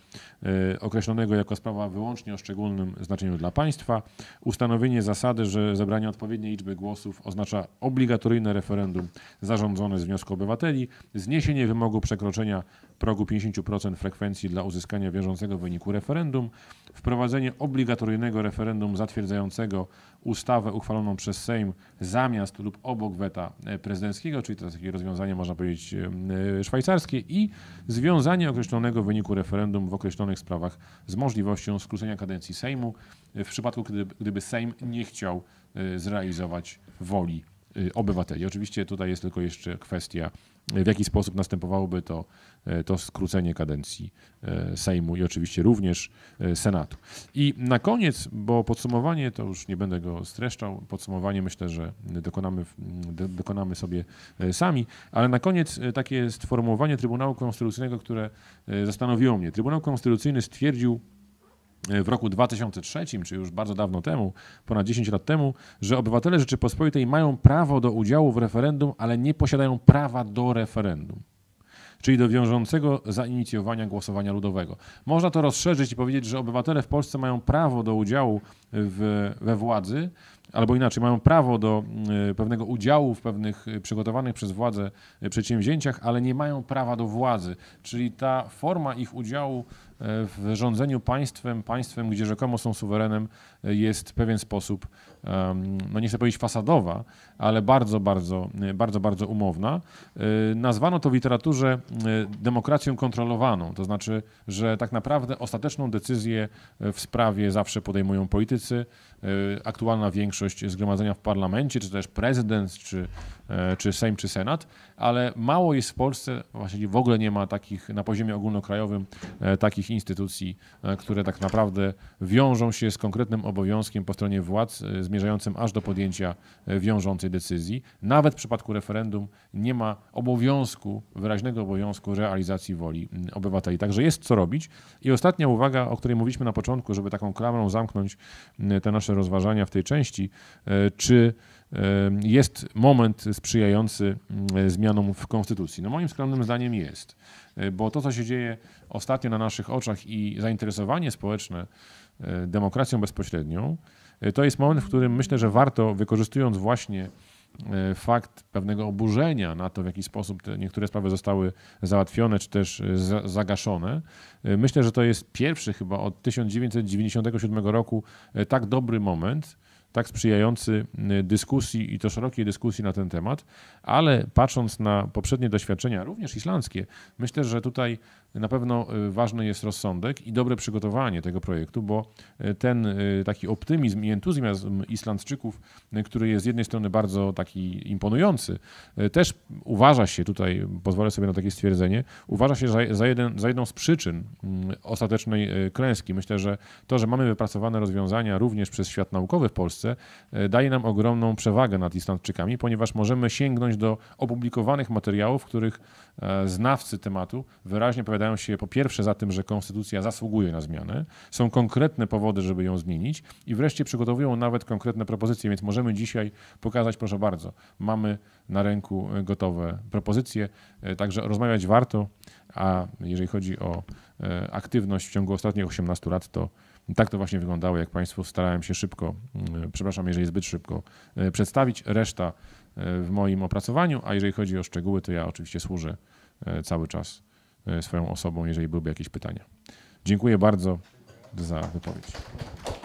e, określonego jako sprawa wyłącznie o szczególnym znaczeniu dla państwa, ustanowienie zasady, że zebranie odpowiedniej liczby głosów oznacza obligatoryjne referendum zarządzone z wniosku obywateli, zniesienie wymogu przekroczenia progu 50% frekwencji dla uzyskania wiążącego wyniku referendum, wprowadzenie obligatoryjnego referendum zatwierdzającego ustawę uchwaloną przez Sejm zamiast lub obok weta e, prezydenckiego, czyli teraz takie rozwiązanie, można powiedzieć, e, e, szwajcarskie i związanie określonego wyniku referendum w określonych sprawach z możliwością skrócenia kadencji Sejmu w przypadku, gdyby Sejm nie chciał zrealizować woli obywateli. Oczywiście tutaj jest tylko jeszcze kwestia w jaki sposób następowałoby to, e, to skrócenie kadencji e, Sejmu i oczywiście również e, Senatu. I na koniec, bo podsumowanie, to już nie będę go streszczał, podsumowanie myślę, że dokonamy, dokonamy sobie sami, ale na koniec takie sformułowanie Trybunału Konstytucyjnego, które zastanowiło mnie. Trybunał Konstytucyjny stwierdził, E, w roku 2003, czy już bardzo dawno temu, ponad 10 lat temu, że obywatele Rzeczypospolitej mają prawo do udziału w referendum, ale nie posiadają prawa do referendum czyli do wiążącego zainicjowania głosowania ludowego. Można to rozszerzyć i powiedzieć, że obywatele w Polsce mają prawo do udziału w, we władzy, albo inaczej, mają prawo do e, pewnego udziału w pewnych e, przygotowanych przez władzę e, przedsięwzięciach, ale nie mają prawa do władzy. Czyli ta forma ich udziału w rządzeniu państwem, państwem, gdzie rzekomo są suwerenem, jest w pewien sposób no nie chcę powiedzieć fasadowa, ale bardzo, bardzo, e, bardzo, bardzo umowna. E, nazwano to w literaturze e, demokracją kontrolowaną, to znaczy, że tak naprawdę ostateczną decyzję w sprawie zawsze podejmują politycy, aktualna większość zgromadzenia w parlamencie, czy też prezydent, czy, czy Sejm, czy Senat, ale mało jest w Polsce, właściwie w ogóle nie ma takich na poziomie ogólnokrajowym takich instytucji, które tak naprawdę wiążą się z konkretnym obowiązkiem po stronie władz zmierzającym aż do podjęcia e, wiążącej decyzji. Nawet w przypadku referendum nie ma obowiązku, wyraźnego obowiązku realizacji woli obywateli. Także jest co robić. I ostatnia uwaga, o której mówiliśmy na początku, żeby taką klamrą zamknąć te nasze rozważania w tej części, e, czy e, jest moment sprzyjający zmianom w Konstytucji? No moim skromnym zdaniem jest, bo to, co się dzieje ostatnio na naszych oczach i zainteresowanie społeczne demokracją bezpośrednią Y, to jest moment, w którym myślę, że warto, wykorzystując właśnie y, fakt pewnego oburzenia na to, w jaki sposób te niektóre sprawy zostały załatwione czy też y, zagaszone. Myślę, że to jest pierwszy chyba od 1997 roku tak dobry moment, tak sprzyjający dyskusji i to szerokiej dyskusji na ten temat, ale patrząc na poprzednie doświadczenia, również islandzkie, myślę, że tutaj na pewno y, ważny jest rozsądek i dobre przygotowanie tego projektu, bo y, ten y, taki optymizm i entuzjazm Islandczyków, który jest z jednej strony bardzo taki imponujący, też uważa się tutaj, pozwolę sobie na takie stwierdzenie, uważa się za, jeden, za jedną z przyczyn mm, ostatecznej klęski. Myślę, że to, że mamy wypracowane rozwiązania również przez świat naukowy w Polsce, daje nam ogromną przewagę nad Islandczykami, ponieważ możemy sięgnąć do opublikowanych materiałów, w których e, znawcy tematu wyraźnie powiadają, opowiadają się po pierwsze za tym, że konstytucja zasługuje na zmianę, są konkretne powody, żeby ją zmienić i wreszcie przygotowują nawet konkretne propozycje, więc możemy dzisiaj pokazać, proszę bardzo, mamy na ręku e, gotowe propozycje, e, także rozmawiać warto, a jeżeli chodzi o e, aktywność w ciągu ostatnich 18 lat, to tak to właśnie wyglądało, jak Państwu starałem się szybko, mm, przepraszam, jeżeli zbyt szybko, przedstawić. Reszta w moim opracowaniu, a jeżeli chodzi o szczegóły, to ja oczywiście służę cały czas E, swoją osobą, jeżeli byłyby jakieś pytania. Dziękuję bardzo za wypowiedź.